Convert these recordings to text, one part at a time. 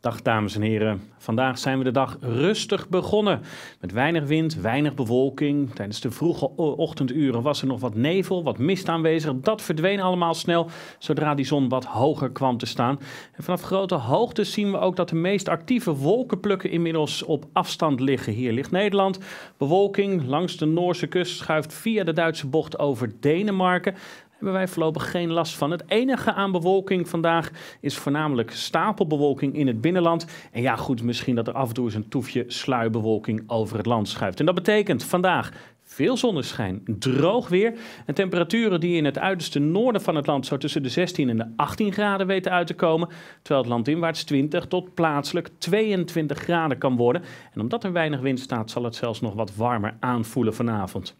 Dag dames en heren. Vandaag zijn we de dag rustig begonnen. Met weinig wind, weinig bewolking. Tijdens de vroege ochtenduren was er nog wat nevel, wat mist aanwezig. Dat verdween allemaal snel zodra die zon wat hoger kwam te staan. En vanaf grote hoogtes zien we ook dat de meest actieve wolkenplukken inmiddels op afstand liggen. Hier ligt Nederland. Bewolking langs de Noorse kust schuift via de Duitse bocht over Denemarken hebben wij voorlopig geen last van. Het enige aan bewolking vandaag is voornamelijk stapelbewolking in het binnenland. En ja, goed, misschien dat er af en toe eens een toefje sluierbewolking over het land schuift. En dat betekent vandaag veel zonneschijn, droog weer en temperaturen die in het uiterste noorden van het land zo tussen de 16 en de 18 graden weten uit te komen, terwijl het landinwaarts 20 tot plaatselijk 22 graden kan worden. En omdat er weinig wind staat, zal het zelfs nog wat warmer aanvoelen vanavond.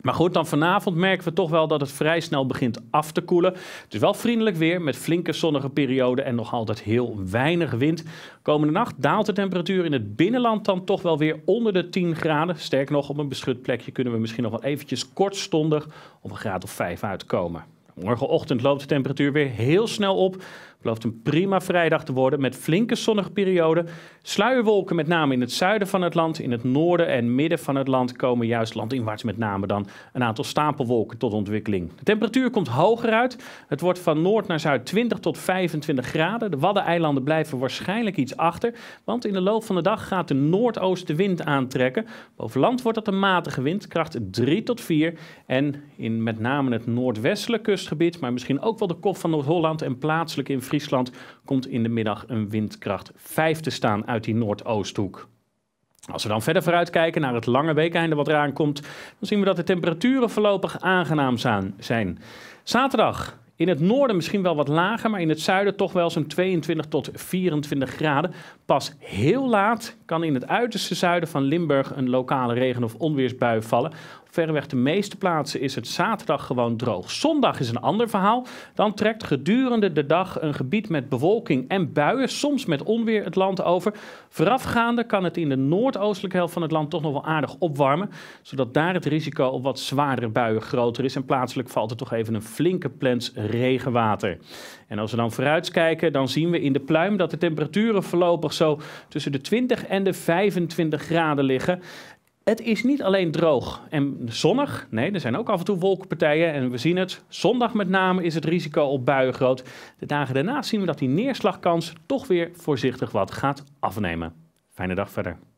Maar goed, dan vanavond merken we toch wel dat het vrij snel begint af te koelen. Het is wel vriendelijk weer met flinke zonnige perioden en nog altijd heel weinig wind. Komende nacht daalt de temperatuur in het binnenland dan toch wel weer onder de 10 graden. Sterk nog, op een beschut plekje kunnen we misschien nog wel eventjes kortstondig op een graad of 5 uitkomen. Morgenochtend loopt de temperatuur weer heel snel op. Belooft een prima vrijdag te worden met flinke zonnige perioden. Sluierwolken met name in het zuiden van het land. In het noorden en midden van het land komen juist landinwaarts met name dan een aantal stapelwolken tot ontwikkeling. De temperatuur komt hoger uit. Het wordt van noord naar zuid 20 tot 25 graden. De Waddeneilanden blijven waarschijnlijk iets achter. Want in de loop van de dag gaat de noordoostenwind aantrekken. Boven land wordt dat een matige wind, kracht 3 tot 4. En in met name het noordwestelijk kustgebied, maar misschien ook wel de kop van Noord-Holland en plaatselijk in Friesland komt in de middag een windkracht 5 te staan uit die noordoosthoek. Als we dan verder vooruitkijken naar het lange weekeinde wat eraan komt, dan zien we dat de temperaturen voorlopig aangenaam zijn. Zaterdag in het noorden misschien wel wat lager, maar in het zuiden toch wel zo'n 22 tot 24 graden. Pas heel laat kan in het uiterste zuiden van Limburg een lokale regen- of onweersbui vallen verreweg de meeste plaatsen is het zaterdag gewoon droog. Zondag is een ander verhaal. Dan trekt gedurende de dag een gebied met bewolking en buien, soms met onweer, het land over. Voorafgaande kan het in de noordoostelijke helft van het land toch nog wel aardig opwarmen, zodat daar het risico op wat zwaardere buien groter is. En plaatselijk valt er toch even een flinke plens regenwater. En als we dan vooruitkijken, dan zien we in de pluim dat de temperaturen voorlopig zo tussen de 20 en de 25 graden liggen. Het is niet alleen droog en zonnig. Nee, er zijn ook af en toe wolkenpartijen. En we zien het. Zondag met name is het risico op buien groot. De dagen daarna zien we dat die neerslagkans toch weer voorzichtig wat gaat afnemen. Fijne dag verder.